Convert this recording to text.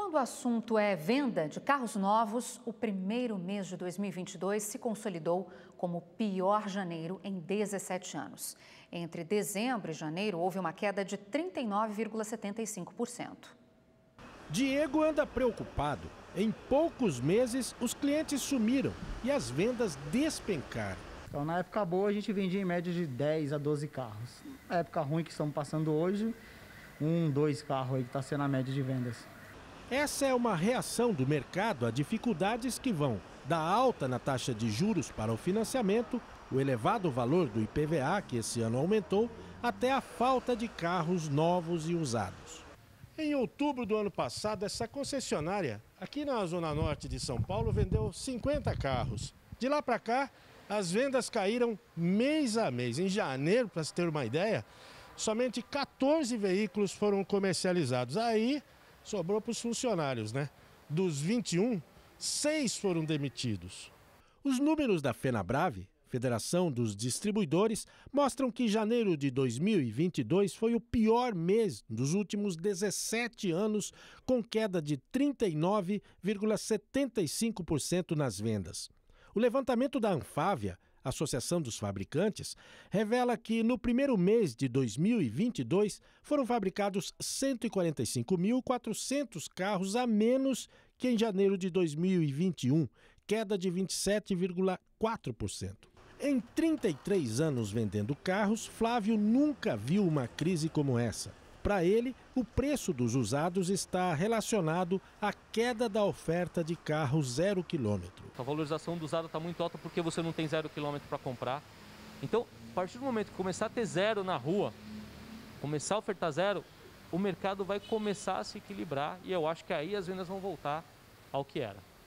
Quando o assunto é venda de carros novos, o primeiro mês de 2022 se consolidou como o pior janeiro em 17 anos. Entre dezembro e janeiro, houve uma queda de 39,75%. Diego anda preocupado. Em poucos meses, os clientes sumiram e as vendas despencaram. Então, na época boa, a gente vendia em média de 10 a 12 carros. Na época ruim que estamos passando hoje, um, dois carros aí que está sendo a média de vendas. Essa é uma reação do mercado a dificuldades que vão da alta na taxa de juros para o financiamento, o elevado valor do IPVA, que esse ano aumentou, até a falta de carros novos e usados. Em outubro do ano passado, essa concessionária, aqui na Zona Norte de São Paulo, vendeu 50 carros. De lá para cá, as vendas caíram mês a mês. Em janeiro, para se ter uma ideia, somente 14 veículos foram comercializados. Aí sobrou para os funcionários, né? Dos 21, seis foram demitidos. Os números da FenaBrave, Federação dos Distribuidores, mostram que janeiro de 2022 foi o pior mês dos últimos 17 anos, com queda de 39,75% nas vendas. O levantamento da Anfávia Associação dos Fabricantes, revela que no primeiro mês de 2022 foram fabricados 145.400 carros a menos que em janeiro de 2021, queda de 27,4%. Em 33 anos vendendo carros, Flávio nunca viu uma crise como essa. Para ele, o preço dos usados está relacionado à queda da oferta de carros zero quilômetro. A valorização do usado está muito alta porque você não tem zero quilômetro para comprar. Então, a partir do momento que começar a ter zero na rua, começar a ofertar zero, o mercado vai começar a se equilibrar e eu acho que aí as vendas vão voltar ao que era.